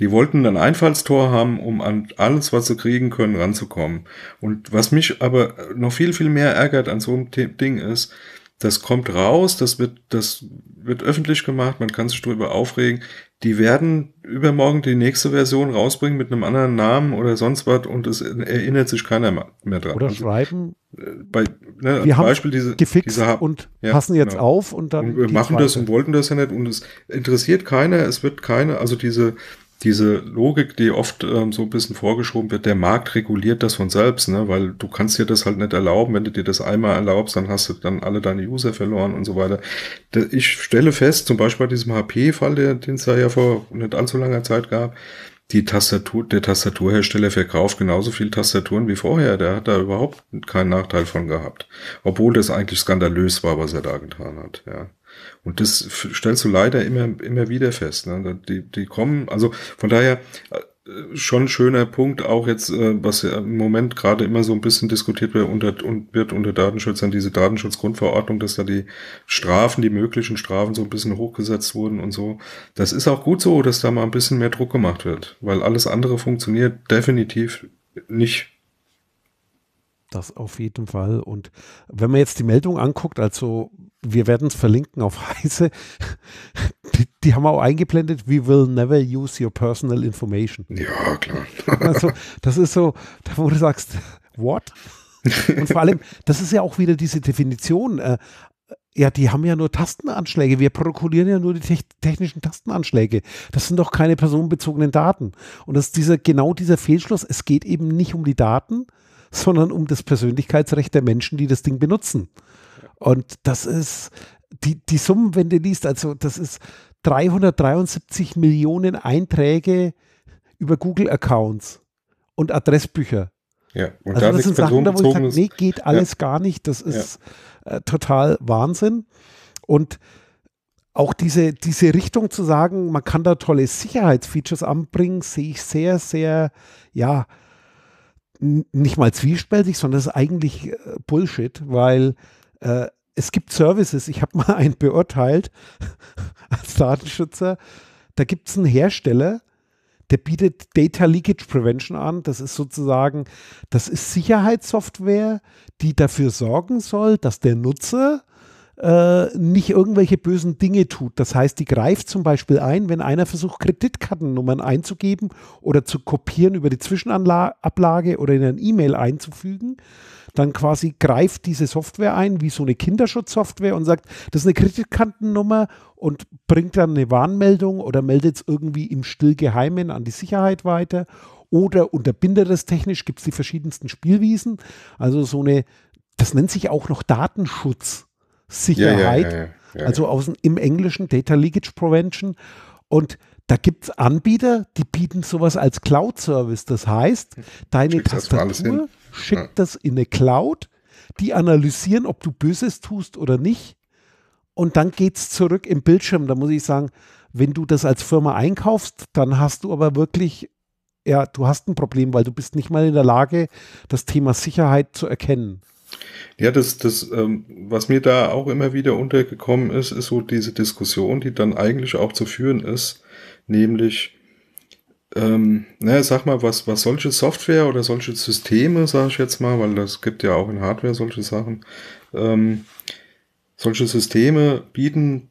Die wollten ein Einfallstor haben, um an alles, was sie kriegen können, ranzukommen. Und was mich aber noch viel, viel mehr ärgert an so einem Ding ist, das kommt raus, das wird, das wird öffentlich gemacht, man kann sich darüber aufregen. Die werden übermorgen die nächste Version rausbringen mit einem anderen Namen oder sonst was und es erinnert sich keiner mehr dran. Oder also, schreiben. Äh, bei, ne, wir haben Beispiel diese, gefixt diese, und ja, passen jetzt genau. auf und dann. Und wir machen zweite. das und wollten das ja nicht und es interessiert keiner, es wird keine, also diese, diese Logik, die oft ähm, so ein bisschen vorgeschoben wird, der Markt reguliert das von selbst, ne? weil du kannst dir das halt nicht erlauben. Wenn du dir das einmal erlaubst, dann hast du dann alle deine User verloren und so weiter. ich stelle fest, zum Beispiel bei diesem HP-Fall, den es ja vor nicht allzu langer Zeit gab, die Tastatur, der Tastaturhersteller verkauft genauso viel Tastaturen wie vorher. Der hat da überhaupt keinen Nachteil von gehabt. Obwohl das eigentlich skandalös war, was er da getan hat, ja. Und das stellst du leider immer, immer wieder fest. Ne? Die, die kommen, also von daher äh, schon ein schöner Punkt, auch jetzt, äh, was ja im Moment gerade immer so ein bisschen diskutiert wird unter, wird unter Datenschützern, diese Datenschutzgrundverordnung, dass da die Strafen, die möglichen Strafen so ein bisschen hochgesetzt wurden und so. Das ist auch gut so, dass da mal ein bisschen mehr Druck gemacht wird, weil alles andere funktioniert definitiv nicht. Das auf jeden Fall. Und wenn man jetzt die Meldung anguckt, also wir werden es verlinken auf Heise. Die, die, haben auch eingeblendet, we will never use your personal information. Ja, klar. also, das ist so, da wo du sagst, what? Und vor allem, das ist ja auch wieder diese Definition. Äh, ja, die haben ja nur Tastenanschläge. Wir protokollieren ja nur die technischen Tastenanschläge. Das sind doch keine personenbezogenen Daten. Und das ist dieser, genau dieser Fehlschluss. Es geht eben nicht um die Daten, sondern um das Persönlichkeitsrecht der Menschen, die das Ding benutzen. Und das ist, die, die Summen, wenn du liest, also das ist 373 Millionen Einträge über Google-Accounts und Adressbücher. Ja, und also da das sind Sachen, da wo ich sage, nee, geht alles ja. gar nicht. Das ist ja. äh, total Wahnsinn. Und auch diese, diese Richtung zu sagen, man kann da tolle Sicherheitsfeatures anbringen, sehe ich sehr, sehr, ja, nicht mal zwiespältig, sondern das ist eigentlich äh, Bullshit, weil äh, es gibt Services, ich habe mal einen beurteilt als Datenschützer, da gibt es einen Hersteller, der bietet Data Leakage Prevention an. Das ist sozusagen, das ist Sicherheitssoftware, die dafür sorgen soll, dass der Nutzer äh, nicht irgendwelche bösen Dinge tut. Das heißt, die greift zum Beispiel ein, wenn einer versucht, Kreditkartennummern einzugeben oder zu kopieren über die Zwischenablage oder in ein E-Mail einzufügen, dann quasi greift diese Software ein, wie so eine Kinderschutzsoftware und sagt, das ist eine Kreditkartennummer und bringt dann eine Warnmeldung oder meldet es irgendwie im Stillgeheimen an die Sicherheit weiter oder unterbindet es technisch, gibt es die verschiedensten Spielwiesen. Also so eine, das nennt sich auch noch Datenschutz. Sicherheit, ja, ja, also aus, im Englischen Data Leakage Prevention. Und da gibt es Anbieter, die bieten sowas als Cloud-Service. Das heißt, deine Schick Tastatur das schickt das in eine Cloud, die analysieren, ob du Böses tust oder nicht. Und dann geht es zurück im Bildschirm. Da muss ich sagen, wenn du das als Firma einkaufst, dann hast du aber wirklich, ja, du hast ein Problem, weil du bist nicht mal in der Lage, das Thema Sicherheit zu erkennen. Ja, das, das ähm, was mir da auch immer wieder untergekommen ist, ist so diese Diskussion, die dann eigentlich auch zu führen ist, nämlich, ähm, naja, sag mal, was, was solche Software oder solche Systeme, sage ich jetzt mal, weil das gibt ja auch in Hardware solche Sachen, ähm, solche Systeme bieten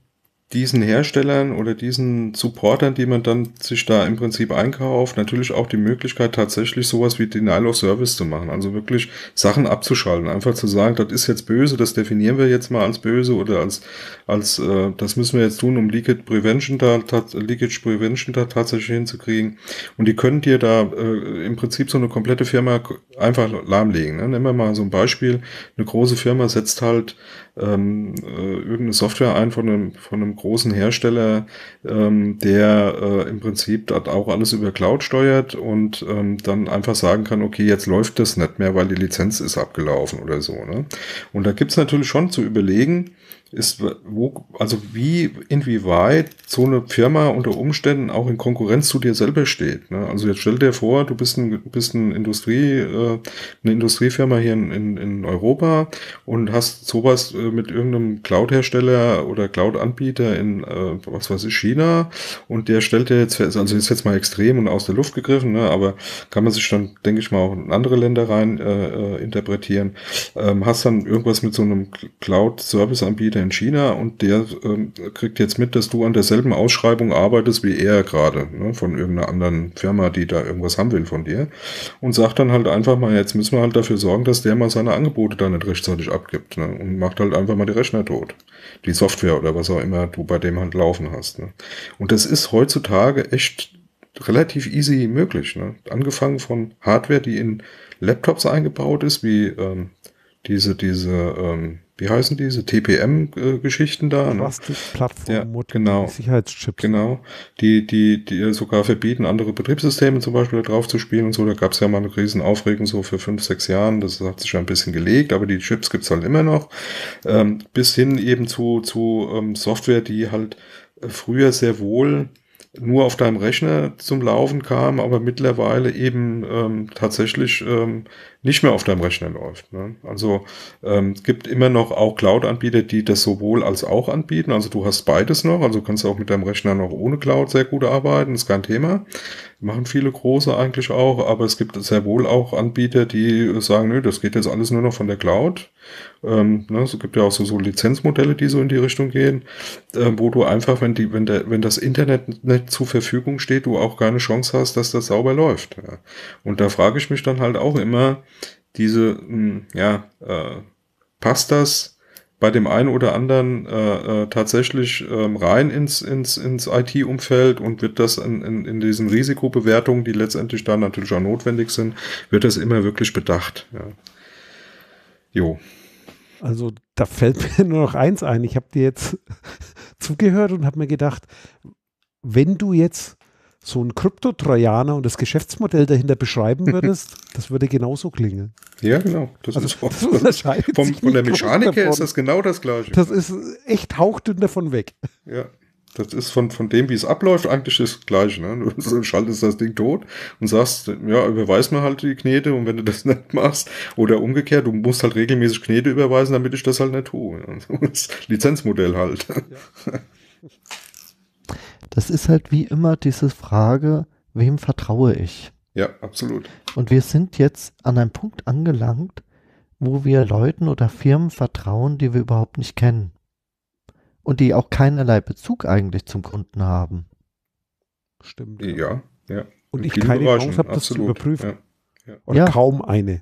diesen Herstellern oder diesen Supportern, die man dann sich da im Prinzip einkauft, natürlich auch die Möglichkeit, tatsächlich sowas wie Denial of Service zu machen. Also wirklich Sachen abzuschalten. Einfach zu sagen, das ist jetzt böse, das definieren wir jetzt mal als böse oder als, als äh, das müssen wir jetzt tun, um Leakage Prevention da, Leakage Prevention da tatsächlich hinzukriegen. Und die können dir da äh, im Prinzip so eine komplette Firma einfach lahmlegen. Ne? Nehmen wir mal so ein Beispiel. Eine große Firma setzt halt ähm, äh, irgendeine Software ein von einem, von einem einem großen Hersteller, ähm, der äh, im Prinzip das auch alles über Cloud steuert und ähm, dann einfach sagen kann, okay, jetzt läuft das nicht mehr, weil die Lizenz ist abgelaufen oder so. Ne? Und da gibt's natürlich schon zu überlegen, ist, wo, also wie, inwieweit so eine Firma unter Umständen auch in Konkurrenz zu dir selber steht. Ne? Also jetzt stell dir vor, du bist ein, bist ein Industrie, äh, eine Industriefirma hier in, in, in Europa und hast sowas äh, mit irgendeinem Cloud-Hersteller oder Cloud-Anbieter in, äh, was weiß ich, China und der stellt dir jetzt, also ist jetzt mal extrem und aus der Luft gegriffen, ne? aber kann man sich dann, denke ich mal, auch in andere Länder rein äh, äh interpretieren. Ähm, hast dann irgendwas mit so einem Cloud-Service-Anbieter in China und der ähm, kriegt jetzt mit, dass du an derselben Ausschreibung arbeitest wie er gerade, ne, von irgendeiner anderen Firma, die da irgendwas haben will von dir. Und sagt dann halt einfach mal, jetzt müssen wir halt dafür sorgen, dass der mal seine Angebote da nicht rechtzeitig abgibt. Ne, und macht halt einfach mal die Rechner tot. Die Software oder was auch immer du bei dem halt laufen hast. Ne. Und das ist heutzutage echt relativ easy möglich. Ne? Angefangen von Hardware, die in Laptops eingebaut ist, wie ähm, diese, diese ähm, wie heißen diese TPM-Geschichten äh, da? Ne? Plastikplattform, ne? ja, genau, Sicherheitschips. Genau, die, die, die sogar verbieten, andere Betriebssysteme zum Beispiel da drauf zu spielen und so. Da gab es ja mal eine Riesenaufregung so für fünf, sechs Jahren. Das hat sich ja ein bisschen gelegt, aber die Chips gibt's halt immer noch. Ähm, bis hin eben zu, zu ähm, Software, die halt äh, früher sehr wohl nur auf deinem Rechner zum Laufen kam, aber mittlerweile eben ähm, tatsächlich ähm, nicht mehr auf deinem Rechner läuft. Ne? Also ähm, gibt immer noch auch Cloud-Anbieter, die das sowohl als auch anbieten. Also du hast beides noch. Also kannst auch mit deinem Rechner noch ohne Cloud sehr gut arbeiten, ist kein Thema. Machen viele große eigentlich auch, aber es gibt sehr wohl auch Anbieter, die sagen, nö, das geht jetzt alles nur noch von der Cloud. Ähm, ne, es gibt ja auch so, so Lizenzmodelle, die so in die Richtung gehen, äh, wo du einfach, wenn die, wenn der, wenn das Internet nicht zur Verfügung steht, du auch keine Chance hast, dass das sauber läuft. Ja. Und da frage ich mich dann halt auch immer, diese, mh, hm, ja, äh, passt das bei dem einen oder anderen äh, äh, tatsächlich ähm, rein ins, ins, ins IT-Umfeld und wird das in, in, in diesen Risikobewertungen, die letztendlich dann natürlich auch notwendig sind, wird das immer wirklich bedacht. Ja. Jo. Also da fällt mir nur noch eins ein. Ich habe dir jetzt zugehört und habe mir gedacht, wenn du jetzt so ein krypto Kryptotrojaner und das Geschäftsmodell dahinter beschreiben würdest, das würde genauso klingen. Ja, genau. Das also, ist das unterscheidet vom, sich von der Mechanik her ist das genau das gleiche. Das ist echt hauchdünn davon weg. Ja. Das ist von, von dem, wie es abläuft, eigentlich das Gleiche. Ne? Du schaltest das Ding tot und sagst, ja, überweis mir halt die Knete und wenn du das nicht machst, oder umgekehrt, du musst halt regelmäßig Knete überweisen, damit ich das halt nicht tue. Das Lizenzmodell halt. Ja das ist halt wie immer diese Frage, wem vertraue ich? Ja, absolut. Und wir sind jetzt an einem Punkt angelangt, wo wir Leuten oder Firmen vertrauen, die wir überhaupt nicht kennen. Und die auch keinerlei Bezug eigentlich zum Kunden haben. Stimmt. Ja, ja. ja. Und ich keine Chance habe, das zu überprüfen. Ja, ja. Oder kaum eine.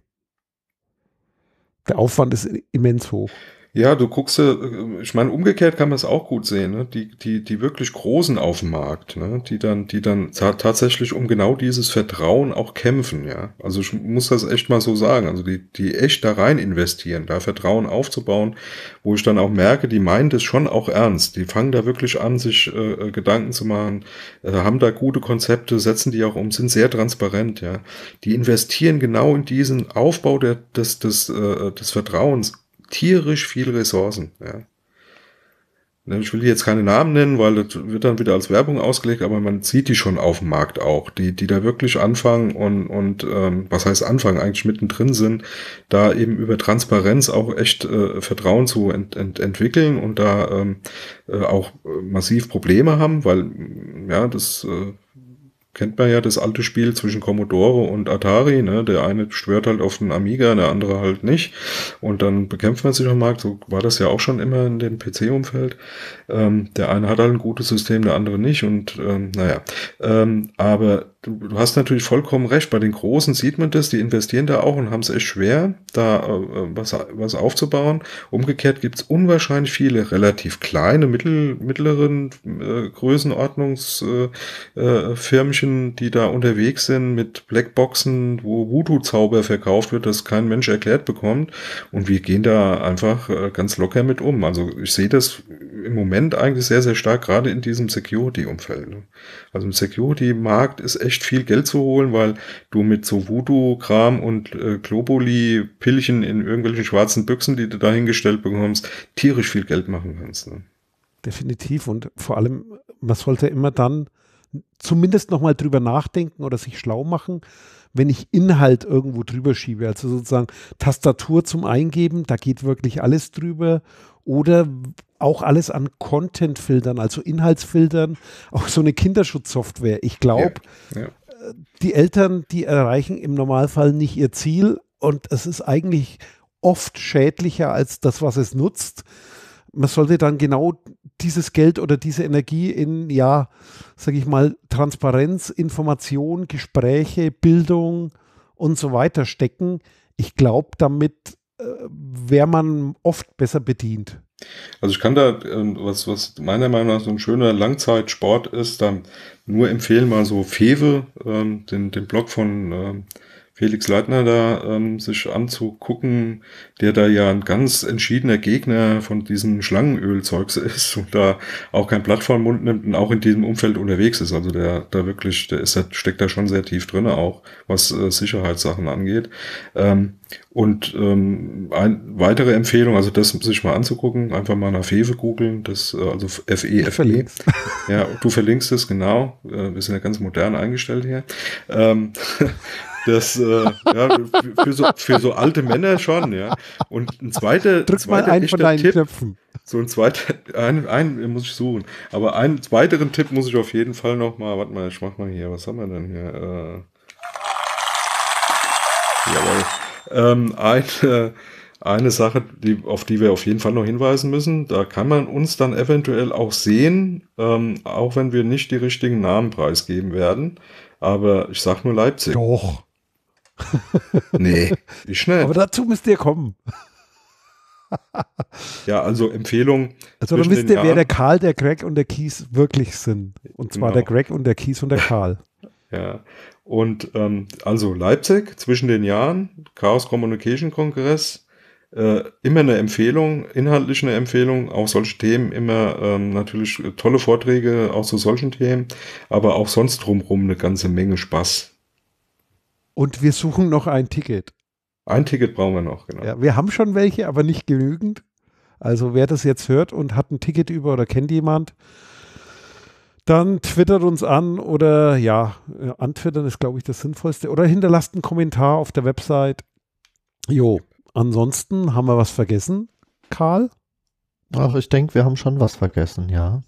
Der Aufwand ist immens hoch. Ja, du guckst, äh, ich meine, umgekehrt kann man es auch gut sehen, ne? die, die, die wirklich Großen auf dem Markt, ne? die dann, die dann tatsächlich um genau dieses Vertrauen auch kämpfen, ja. Also ich muss das echt mal so sagen, also die, die echt da rein investieren, da Vertrauen aufzubauen, wo ich dann auch merke, die meinen das schon auch ernst, die fangen da wirklich an, sich äh, äh Gedanken zu machen, äh, haben da gute Konzepte, setzen die auch um, sind sehr transparent, ja. Die investieren genau in diesen Aufbau der, des, des, äh, des Vertrauens tierisch viel Ressourcen. Ja. Ne, ich will die jetzt keine Namen nennen, weil das wird dann wieder als Werbung ausgelegt, aber man sieht die schon auf dem Markt auch, die, die da wirklich anfangen und, und ähm, was heißt anfangen, eigentlich mittendrin sind, da eben über Transparenz auch echt äh, Vertrauen zu ent, ent, entwickeln und da ähm, äh, auch massiv Probleme haben, weil ja, das äh, kennt man ja das alte Spiel zwischen Commodore und Atari, ne? Der eine schwört halt auf den Amiga, der andere halt nicht. Und dann bekämpft man sich am Markt. So war das ja auch schon immer in dem PC-Umfeld. Ähm, der eine hat halt ein gutes System, der andere nicht. Und ähm, naja. Ähm, aber du, hast natürlich vollkommen recht. Bei den Großen sieht man das, die investieren da auch und haben es echt schwer, da äh, was, was aufzubauen. Umgekehrt gibt es unwahrscheinlich viele relativ kleine, mittel, mittleren äh, Größenordnungsfirmchen, äh, äh die da unterwegs sind mit Blackboxen, wo Voodoo-Zauber verkauft wird, das kein Mensch erklärt bekommt. Und wir gehen da einfach äh, ganz locker mit um. Also ich sehe das im Moment eigentlich sehr, sehr stark, gerade in diesem Security-Umfeld. Also im Security-Markt ist echt echt viel Geld zu holen, weil du mit so Voodoo-Kram und äh, Globuli-Pillchen in irgendwelchen schwarzen Büchsen, die du dahingestellt bekommst, tierisch viel Geld machen kannst. Ne? Definitiv und vor allem, man sollte immer dann zumindest nochmal drüber nachdenken oder sich schlau machen, wenn ich Inhalt irgendwo drüber schiebe. Also sozusagen Tastatur zum Eingeben, da geht wirklich alles drüber. Oder auch alles an Content-Filtern, also Inhaltsfiltern, auch so eine Kinderschutzsoftware. Ich glaube, ja, ja. Äh, die Eltern, die erreichen im Normalfall nicht ihr Ziel und es ist eigentlich oft schädlicher als das, was es nutzt. Man sollte dann genau dieses Geld oder diese Energie in, ja, sage ich mal, Transparenz, Information, Gespräche, Bildung und so weiter stecken. Ich glaube, damit äh, wäre man oft besser bedient. Also ich kann da, ähm, was, was meiner Meinung nach so ein schöner Langzeitsport ist, dann nur empfehlen mal so Fewe, ähm, den, den Blog von ähm, Felix Leitner da ähm, sich anzugucken, der da ja ein ganz entschiedener Gegner von diesem Schlangenölzeugs ist und da auch kein Blatt vor den Mund nimmt und auch in diesem Umfeld unterwegs ist. Also der da wirklich, der ist, der steckt da schon sehr tief drin, auch was äh, Sicherheitssachen angeht. Ähm, und ähm, eine weitere Empfehlung, also das sich mal anzugucken, einfach mal nach Fefe googeln, das äh, also F E FE, E. Ja, du verlinkst es, genau. Äh, wir sind ja ganz modern eingestellt hier. Ähm, das, äh, ja, für, so, für so alte Männer schon, ja. Und ein zweiter, Drück zweiter mal einen von deinen Tipp, Knöpfen. So ein zweiter, einen, einen muss ich suchen. Aber einen weiteren Tipp muss ich auf jeden Fall nochmal, warte mal, ich mach mal hier, was haben wir denn hier? Äh, jawohl. Ähm, ein, äh, eine Sache, die, auf die wir auf jeden Fall noch hinweisen müssen, da kann man uns dann eventuell auch sehen, ähm, auch wenn wir nicht die richtigen Namen preisgeben werden. Aber ich sag nur Leipzig. Doch nee, nicht schnell. Aber dazu müsst ihr kommen. ja, also Empfehlung. Also dann wisst ihr, wer der Karl, der Greg und der Kies wirklich sind. Und zwar genau. der Greg und der Kies und der Karl. ja. Und ähm, also Leipzig zwischen den Jahren, Chaos Communication Kongress, äh, immer eine Empfehlung, inhaltlich eine Empfehlung, auch solche Themen, immer ähm, natürlich tolle Vorträge auch zu solchen Themen, aber auch sonst drumherum eine ganze Menge Spaß und wir suchen noch ein Ticket. Ein Ticket brauchen wir noch, genau. Ja, wir haben schon welche, aber nicht genügend. Also wer das jetzt hört und hat ein Ticket über oder kennt jemand, dann twittert uns an oder ja, antwittern ist, glaube ich, das Sinnvollste. Oder hinterlasst einen Kommentar auf der Website. Jo, ansonsten haben wir was vergessen, Karl? Ach, ich denke, wir haben schon was vergessen, ja.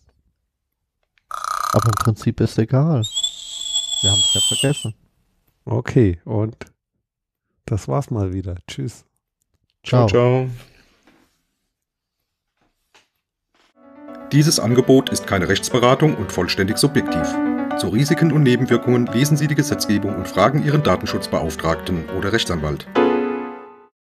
Aber im Prinzip ist egal. Wir haben es ja vergessen. Okay, und das war's mal wieder. Tschüss. Ciao, ciao. Dieses Angebot ist keine Rechtsberatung und vollständig subjektiv. Zu Risiken und Nebenwirkungen lesen Sie die Gesetzgebung und fragen Ihren Datenschutzbeauftragten oder Rechtsanwalt.